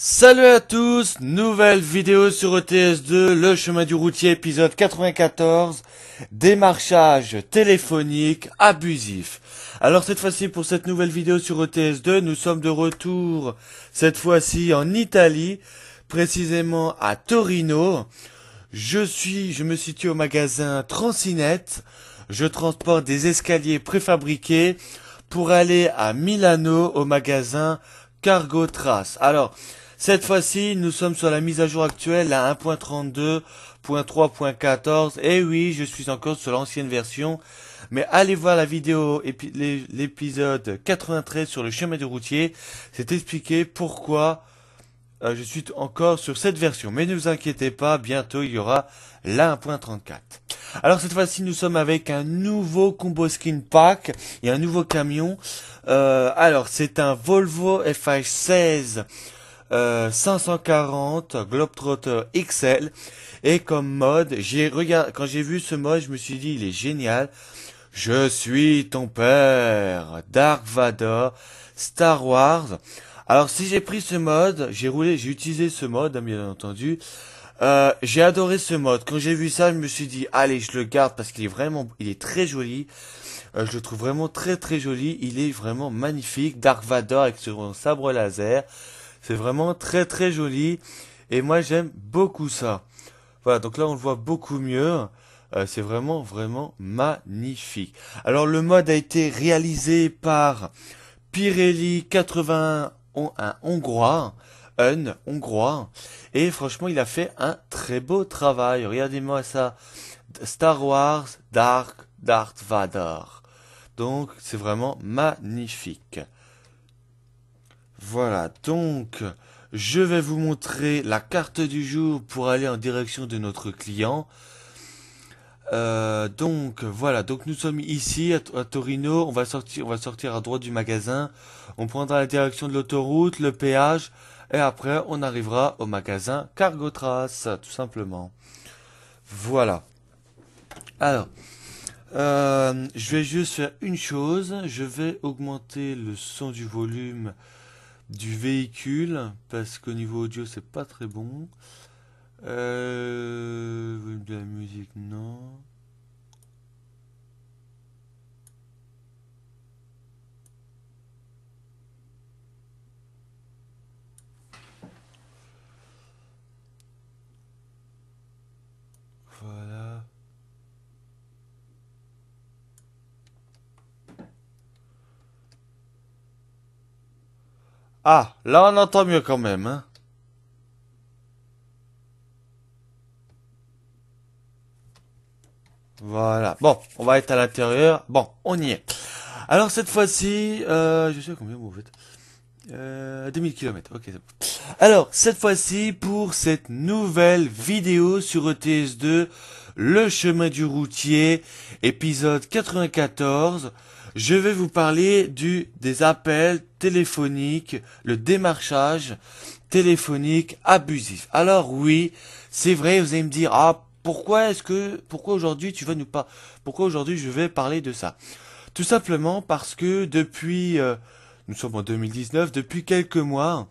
Salut à tous, nouvelle vidéo sur ETS2, le chemin du routier, épisode 94, démarchage téléphonique abusif. Alors cette fois-ci pour cette nouvelle vidéo sur ETS2, nous sommes de retour, cette fois-ci en Italie, précisément à Torino. Je suis, je me situe au magasin Transinet, je transporte des escaliers préfabriqués pour aller à Milano au magasin Cargo Trace. Alors, cette fois-ci, nous sommes sur la mise à jour actuelle, la 1.32.3.14. Et oui, je suis encore sur l'ancienne version. Mais allez voir la vidéo, l'épisode 93 sur le chemin du routier. C'est expliqué pourquoi euh, je suis encore sur cette version. Mais ne vous inquiétez pas, bientôt il y aura la 1.34. Alors cette fois-ci, nous sommes avec un nouveau combo skin pack et un nouveau camion. Euh, alors, c'est un Volvo FH16 540 euh, Globetrotter XL. Et comme mode, j'ai regard... quand j'ai vu ce mode, je me suis dit, il est génial. Je suis ton père, Dark Vador, Star Wars. Alors si j'ai pris ce mode, j'ai roulé, j'ai utilisé ce mode, bien entendu. Euh, j'ai adoré ce mode. Quand j'ai vu ça, je me suis dit, allez, je le garde parce qu'il est vraiment, il est très joli. Euh, je le trouve vraiment très très joli. Il est vraiment magnifique. Dark Vador avec son sabre laser. C'est vraiment très très joli. Et moi j'aime beaucoup ça. Voilà, donc là on le voit beaucoup mieux. Euh, c'est vraiment vraiment magnifique. Alors le mode a été réalisé par Pirelli 81, un hongrois. Un hongrois. Et franchement il a fait un très beau travail. Regardez-moi ça. Star Wars Dark Darth Vader. Donc c'est vraiment magnifique. Voilà, donc je vais vous montrer la carte du jour pour aller en direction de notre client. Euh, donc voilà, donc nous sommes ici à, Torino, on va sortir on va sortir à droite du magasin, on prendra la direction de l'autoroute, le péage et après on arrivera au magasin Cargo tout simplement. Voilà. Alors euh, je vais juste faire une chose, je vais augmenter le son du volume du véhicule, parce qu'au niveau audio c'est pas très bon. Euh, de la musique, non. Ah, là on entend mieux quand même. Hein. voilà. Bon, on va être à l'intérieur. Bon, on y est. Alors cette fois-ci, euh, je sais combien vous faites. Euh, 2000 km, ok. Alors, cette fois-ci, pour cette nouvelle vidéo sur ETS2, Le chemin du routier, épisode 94, je vais vous parler du, des appels téléphoniques, le démarchage téléphonique abusif. Alors oui, c'est vrai, vous allez me dire, ah, pourquoi est-ce que, pourquoi aujourd'hui tu vas nous pas, pourquoi aujourd'hui je vais parler de ça? Tout simplement parce que depuis, euh, nous sommes en 2019, depuis quelques mois,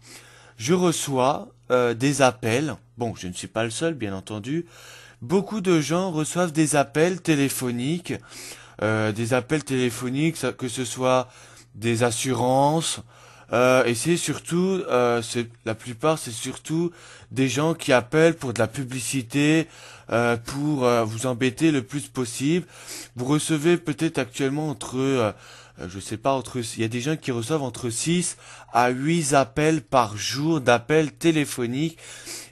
je reçois euh, des appels. Bon, je ne suis pas le seul, bien entendu. Beaucoup de gens reçoivent des appels téléphoniques euh, des appels téléphoniques, que ce soit des assurances. Euh, et c'est surtout, euh, la plupart, c'est surtout des gens qui appellent pour de la publicité, euh, pour vous embêter le plus possible. Vous recevez peut-être actuellement entre, je sais pas, entre, il y a des gens qui reçoivent entre 6 à 8 appels par jour d'appels téléphoniques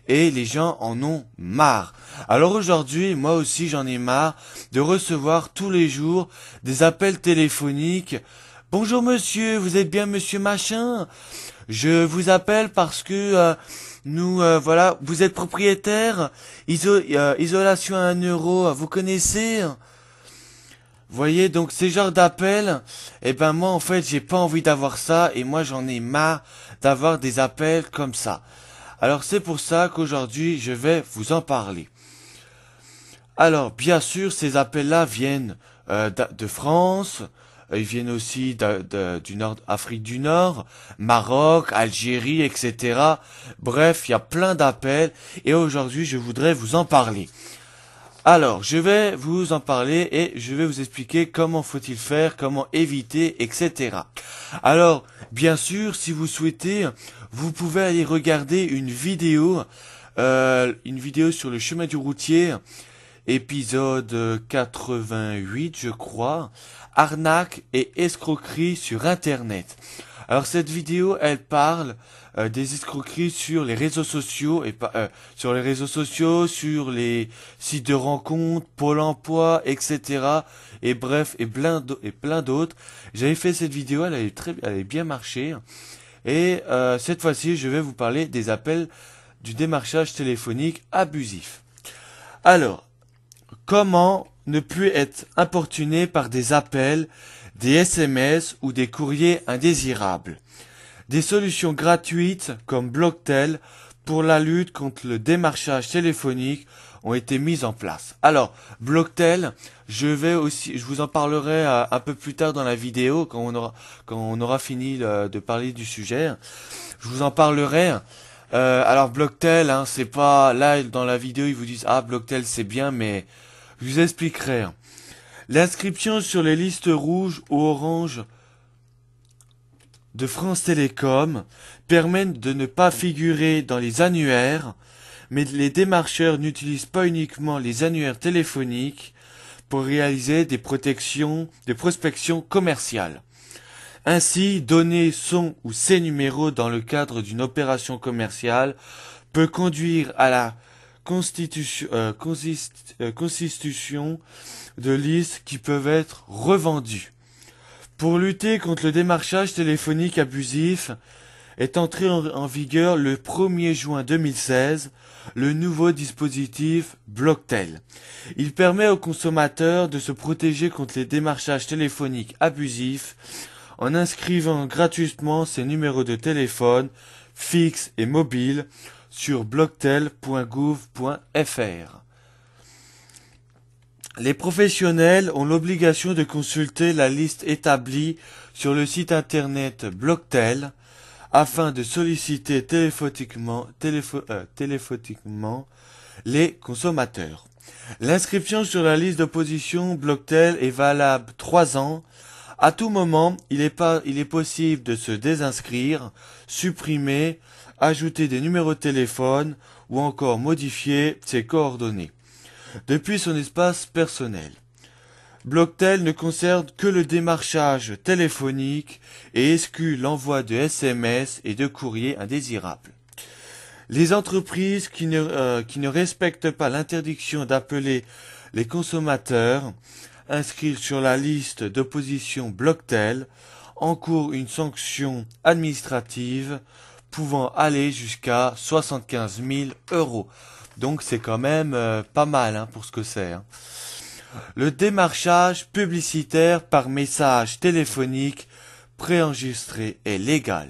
et les gens en ont marre. Alors aujourd'hui, moi aussi j'en ai marre de recevoir tous les jours des appels téléphoniques. Bonjour monsieur, vous êtes bien monsieur machin Je vous appelle parce que euh, nous euh, voilà, vous êtes propriétaire, euh, isolation à un euro, vous connaissez voyez, donc ces genres d'appels, eh ben moi en fait j'ai pas envie d'avoir ça et moi j'en ai marre d'avoir des appels comme ça. Alors c'est pour ça qu'aujourd'hui je vais vous en parler. Alors bien sûr ces appels-là viennent euh, de France, euh, ils viennent aussi du nord, Afrique du Nord, Maroc, Algérie, etc. Bref, il y a plein d'appels et aujourd'hui je voudrais vous en parler. Alors, je vais vous en parler et je vais vous expliquer comment faut-il faire, comment éviter, etc. Alors, bien sûr, si vous souhaitez, vous pouvez aller regarder une vidéo, euh, une vidéo sur le chemin du routier, épisode 88, je crois, arnaque et escroquerie sur Internet. Alors cette vidéo, elle parle euh, des escroqueries sur les réseaux sociaux et euh, sur les réseaux sociaux, sur les sites de rencontres, Pôle Emploi, etc. Et bref, et plein d'autres. J'avais fait cette vidéo, elle avait très, bien marché. Et euh, cette fois-ci, je vais vous parler des appels du démarchage téléphonique abusif. Alors, comment ne plus être importuné par des appels des SMS ou des courriers indésirables. Des solutions gratuites comme Blocktel pour la lutte contre le démarchage téléphonique ont été mises en place. Alors, Blocktel, je vais aussi, je vous en parlerai euh, un peu plus tard dans la vidéo quand on aura, quand on aura fini euh, de, parler du sujet. Je vous en parlerai. Euh, alors Blocktel, hein, c'est pas là dans la vidéo ils vous disent ah Blocktel c'est bien, mais je vous expliquerai. L'inscription sur les listes rouges ou oranges de France Télécom permet de ne pas figurer dans les annuaires, mais les démarcheurs n'utilisent pas uniquement les annuaires téléphoniques pour réaliser des protections, des prospections commerciales. Ainsi, donner son ou ses numéros dans le cadre d'une opération commerciale peut conduire à la euh, euh, constitution, de listes qui peuvent être revendues. Pour lutter contre le démarchage téléphonique abusif, est entré en, vigueur le 1er juin 2016 le nouveau dispositif Blocktel. Il permet aux consommateurs de se protéger contre les démarchages téléphoniques abusifs en inscrivant gratuitement ses numéros de téléphone fixes et mobiles sur blocktel.gouv.fr, Les professionnels ont l'obligation de consulter la liste établie sur le site internet Blocktel afin de solliciter téléphoniquement euh, les consommateurs. L'inscription sur la liste d'opposition Blocktel est valable 3 ans. À tout moment, il est possible de se désinscrire, supprimer, ajouter des numéros de téléphone ou encore modifier ses coordonnées depuis son espace personnel. Blocktel ne concerne que le démarchage téléphonique et exclut l'envoi de SMS et de courriers indésirables. Les entreprises euh, qui ne, respectent pas l'interdiction d'appeler les consommateurs inscrits sur la liste d'opposition Blocktel encourent une sanction administrative pouvant aller jusqu'à 75 000 euros. Donc c'est quand même euh, pas mal hein, pour ce que c'est. Hein. Le démarchage publicitaire par message téléphonique préenregistré est légal.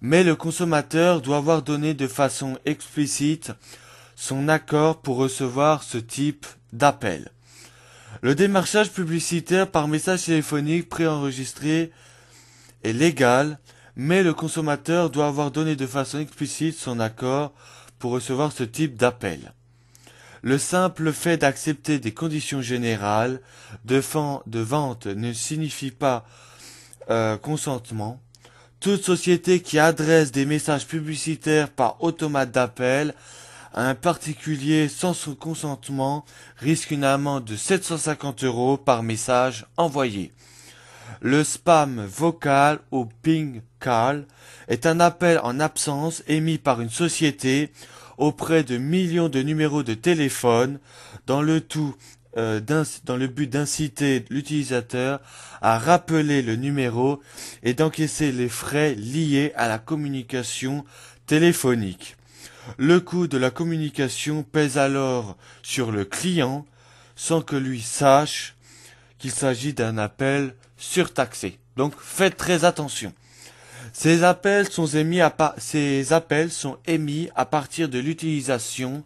Mais le consommateur doit avoir donné de façon explicite son accord pour recevoir ce type d'appel. Le démarchage publicitaire par message téléphonique préenregistré est légal, mais le consommateur doit avoir donné de façon explicite son accord pour recevoir ce type d'appel. Le simple fait d'accepter des conditions générales de, de vente ne signifie pas euh, consentement. Toute société qui adresse des messages publicitaires par automate d'appel à un particulier sans son consentement risque une amende de 750 euros par message envoyé. Le spam vocal ou ping call est un appel en absence émis par une société auprès de millions de numéros de téléphone dans le tout euh, dans le but d'inciter l'utilisateur à rappeler le numéro et d'encaisser les frais liés à la communication téléphonique. Le coût de la communication pèse alors sur le client sans que lui sache qu'il s'agit d'un appel surtaxé. Donc faites très attention. Ces appels sont émis à, ces appels sont émis à partir de l'utilisation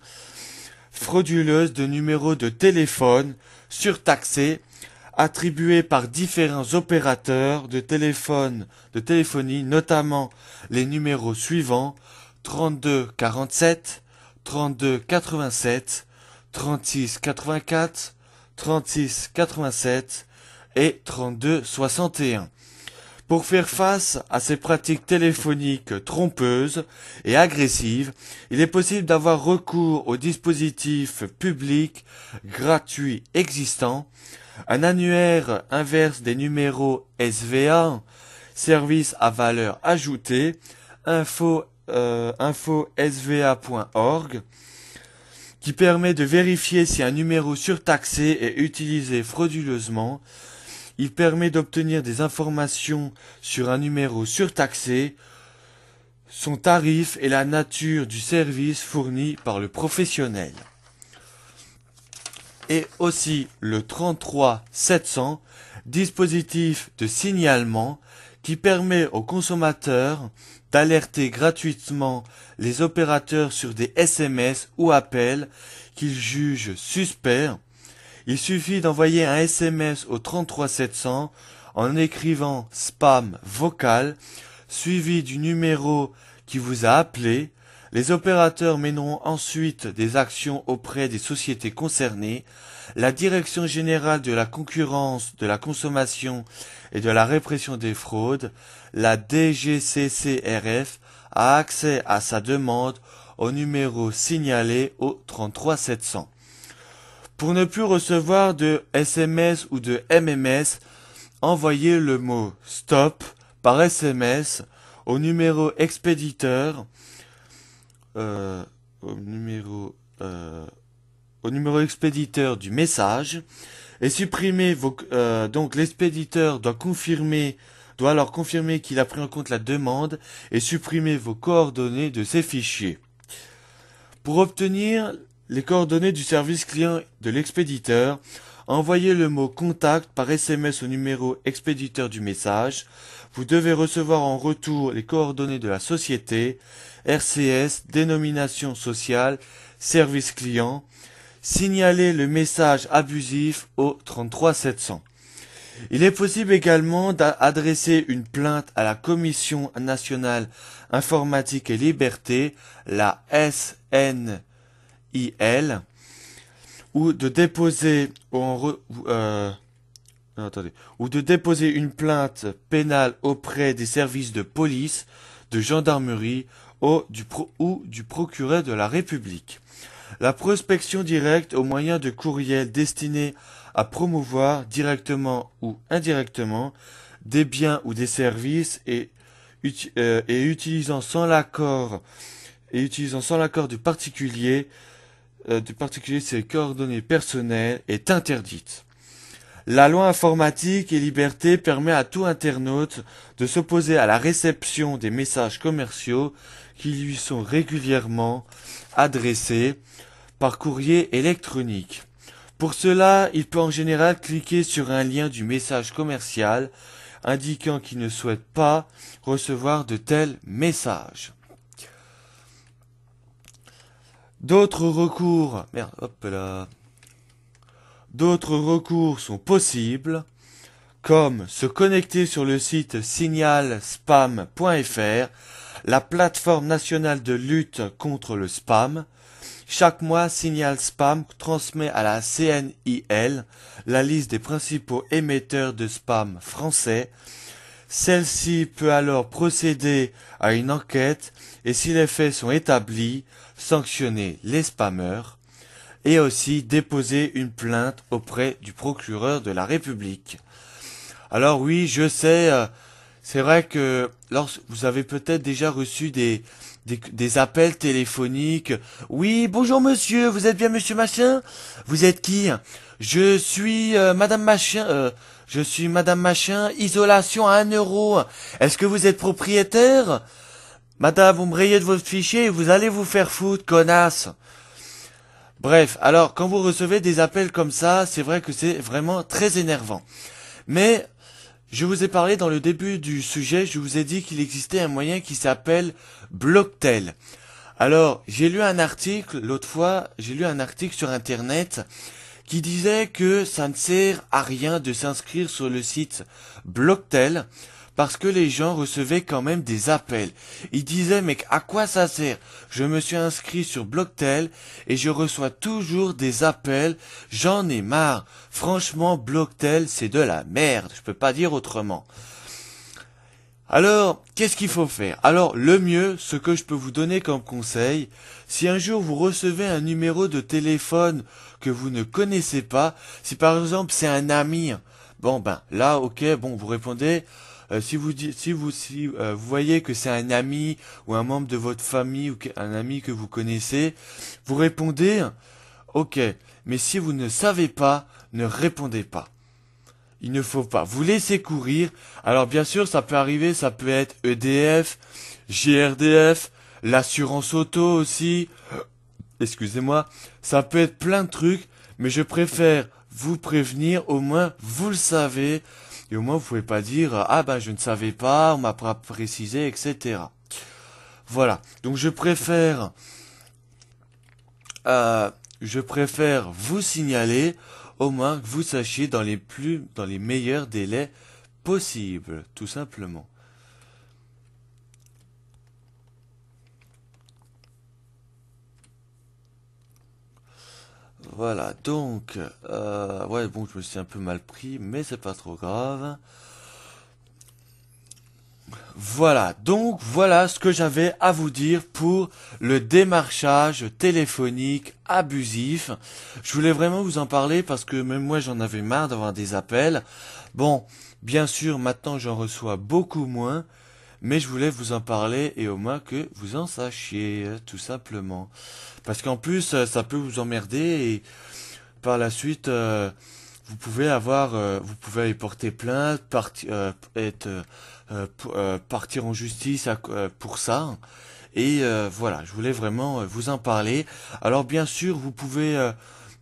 frauduleuse de numéros de téléphone surtaxés attribués par différents opérateurs de téléphone, de téléphonie, notamment les numéros suivants 32 47, 32 87, 36 84, 3687 et 3261. Pour faire face à ces pratiques téléphoniques trompeuses et agressives, il est possible d'avoir recours aux dispositifs publics gratuits existants, un annuaire inverse des numéros SVA, service à valeur ajoutée, info, euh, info qui permet de vérifier si un numéro surtaxé est utilisé frauduleusement. Il permet d'obtenir des informations sur un numéro surtaxé, son tarif et la nature du service fourni par le professionnel. Et aussi le 33700, dispositif de signalement qui permet aux consommateurs d'alerter gratuitement les opérateurs sur des SMS ou appels qu'ils jugent suspects. Il suffit d'envoyer un SMS au 33700 en écrivant spam vocal suivi du numéro qui vous a appelé. Les opérateurs mèneront ensuite des actions auprès des sociétés concernées la Direction générale de la concurrence, de la consommation et de la répression des fraudes, la DGCCRF, a accès à sa demande au numéro signalé au 33700. Pour ne plus recevoir de SMS ou de MMS, envoyez le mot STOP par SMS au numéro expéditeur euh, au numéro euh au numéro expéditeur du message et supprimer vos, euh, donc l'expéditeur doit confirmer doit alors confirmer qu'il a pris en compte la demande et supprimer vos coordonnées de ces fichiers. Pour obtenir les coordonnées du service client de l'expéditeur, envoyez le mot contact par SMS au numéro expéditeur du message. Vous devez recevoir en retour les coordonnées de la société, RCS, dénomination sociale, service client, signaler le message abusif au 700. Il est possible également d'adresser une plainte à la Commission nationale informatique et liberté, la SNIL, ou de déposer euh, attendez, ou de déposer une plainte pénale auprès des services de police, de gendarmerie ou du procureur de la République. La prospection directe au moyen de courriels destinés à promouvoir, directement ou indirectement, des biens ou des services et, euh, utilisant sans l'accord et utilisant sans l'accord du particulier euh, du particulier ses coordonnées personnelles est interdite. La loi informatique et liberté permet à tout internaute de s'opposer à la réception des messages commerciaux qui lui sont régulièrement adressés par courrier électronique. Pour cela, il peut en général cliquer sur un lien du message commercial indiquant qu'il ne souhaite pas recevoir de tels messages. D'autres recours, D'autres recours sont possibles, comme se connecter sur le site signalspam.fr la plateforme nationale de lutte contre le spam. Chaque mois, Signal Spam transmet à la CNIL la liste des principaux émetteurs de spam français. Celle-ci peut alors procéder à une enquête et si les faits sont établis, sanctionner les spammeurs et aussi déposer une plainte auprès du procureur de la République. Alors oui, je sais, euh, c'est vrai que lorsque vous avez peut-être déjà reçu des, des, appels téléphoniques. Oui, bonjour monsieur, vous êtes bien monsieur Machin Vous êtes qui Je suis euh, madame Machin, euh, je suis madame Machin, isolation à 1 euro. Est-ce que vous êtes propriétaire Madame, vous me rayez de votre fichier et vous allez vous faire foutre, connasse Bref, alors quand vous recevez des appels comme ça, c'est vrai que c'est vraiment très énervant. Mais je vous ai parlé dans le début du sujet, je vous ai dit qu'il existait un moyen qui s'appelle Blocktel. Alors, j'ai lu un article, l'autre fois, j'ai lu un article sur internet qui disait que ça ne sert à rien de s'inscrire sur le site Blocktel parce que les gens recevaient quand même des appels. Ils disaient mais à quoi ça sert Je me suis inscrit sur Blocktel et je reçois toujours des appels. J'en ai marre. Franchement, Blocktel, c'est de la merde. Je peux pas dire autrement. Alors, qu'est-ce qu'il faut faire Alors, le mieux, ce que je peux vous donner comme conseil, si un jour vous recevez un numéro de téléphone que vous ne connaissez pas, si par exemple c'est un ami, bon ben là, ok, bon, vous répondez, euh, si vous si vous euh, vous voyez que c'est un ami ou un membre de votre famille ou un ami que vous connaissez, vous répondez OK. Mais si vous ne savez pas, ne répondez pas. Il ne faut pas. Vous laissez courir. Alors bien sûr, ça peut arriver, ça peut être EDF, GRDF, l'assurance auto aussi. Excusez-moi. Ça peut être plein de trucs, mais je préfère vous prévenir, au moins vous le savez. Et au moins, vous pouvez pas dire ah ben, je ne savais pas, on m'a pas précisé, etc. Voilà. Donc je préfère, euh, je préfère vous signaler au moins que vous sachiez dans les plus, dans les meilleurs délais possibles, tout simplement. Voilà, donc, euh, ouais, bon, je me suis un peu mal pris, mais c'est pas trop grave. Voilà, donc voilà ce que j'avais à vous dire pour le démarchage téléphonique abusif. Je voulais vraiment vous en parler parce que même moi j'en avais marre d'avoir des appels. Bon, bien sûr, maintenant j'en reçois beaucoup moins, mais je voulais vous en parler et au moins que vous en sachiez, euh, tout simplement. Parce qu'en plus, euh, ça peut vous emmerder et par la suite, euh, vous pouvez avoir, vous pouvez aller porter plainte, être, partir en justice pour ça. Et voilà, je voulais vraiment vous en parler. Alors bien sûr, vous pouvez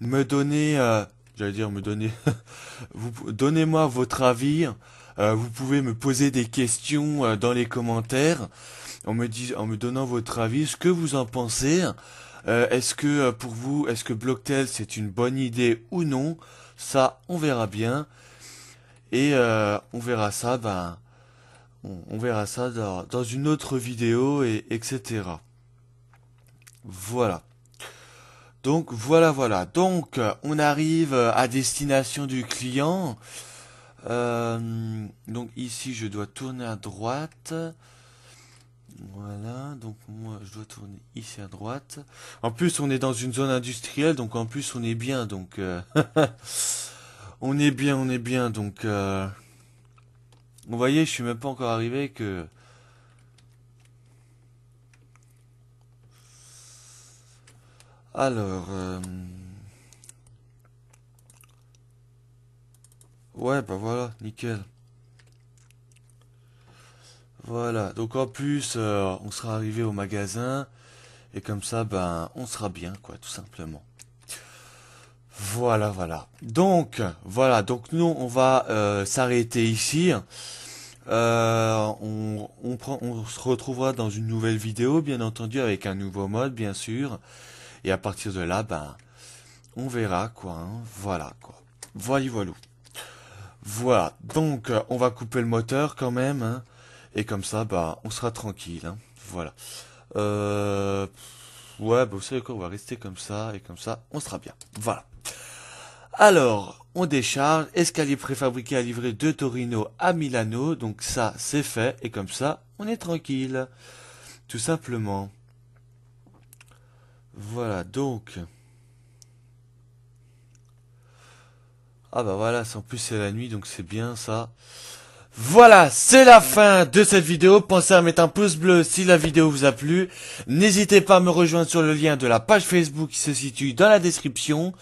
me donner, j'allais dire me donner, vous donnez-moi votre avis. Euh, vous pouvez me poser des questions euh, dans les commentaires en me, dis, en me donnant votre avis, ce que vous en pensez. Euh, est-ce que pour vous, est-ce que Blocktel c'est une bonne idée ou non Ça, on verra bien. Et on verra ça, ben, on, verra ça dans, dans, une autre vidéo, et etc. Voilà. Donc voilà, voilà. Donc on arrive à destination du client. Euh, donc ici, je dois tourner à droite. Voilà, donc moi je dois tourner ici à droite. En plus on est dans une zone industrielle, donc en plus on est bien, donc... Euh, on est bien, on est bien, donc... Euh, vous voyez, je suis même pas encore arrivé que... Alors... Ouais, ben voilà, nickel. Voilà, donc en plus, euh, on sera arrivé au magasin. Et comme ça, ben, on sera bien, quoi, tout simplement. Voilà, voilà. Donc, voilà, donc nous, on va euh, s'arrêter ici. Euh, on, se retrouvera dans une nouvelle vidéo, bien entendu, avec un nouveau mode, bien sûr. Et à partir de là, ben, on verra, quoi. Hein. Voilà, quoi. Voilà, voilà. Voilà, donc euh, on va couper le moteur quand même, hein. et comme ça, bah, on sera tranquille, hein. voilà. Euh, ouais, bah, vous savez quoi, on va rester comme ça, et comme ça, on sera bien, voilà. Alors, on décharge, escalier préfabriqué à livrer de Torino à Milano, donc ça, c'est fait, et comme ça, on est tranquille, tout simplement. Voilà, donc... Ah bah voilà, en plus c'est la nuit, donc c'est bien ça. Voilà, c'est la fin de cette vidéo. Pensez à mettre un pouce bleu si la vidéo vous a plu. N'hésitez pas à me rejoindre sur le lien de la page Facebook qui se situe dans la description.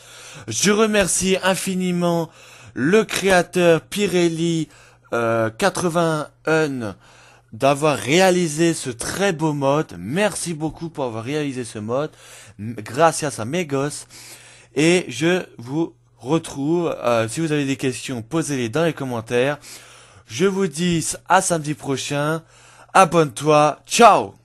Je remercie infiniment le créateur Pirelli 81 euh, d'avoir réalisé ce très beau mode. Merci beaucoup pour avoir réalisé ce mode. Gracias à mes gosses. Et je vous retrouve. Euh, si vous avez des questions, posez-les dans les commentaires. Je vous dis à samedi prochain. Abonne-toi. Ciao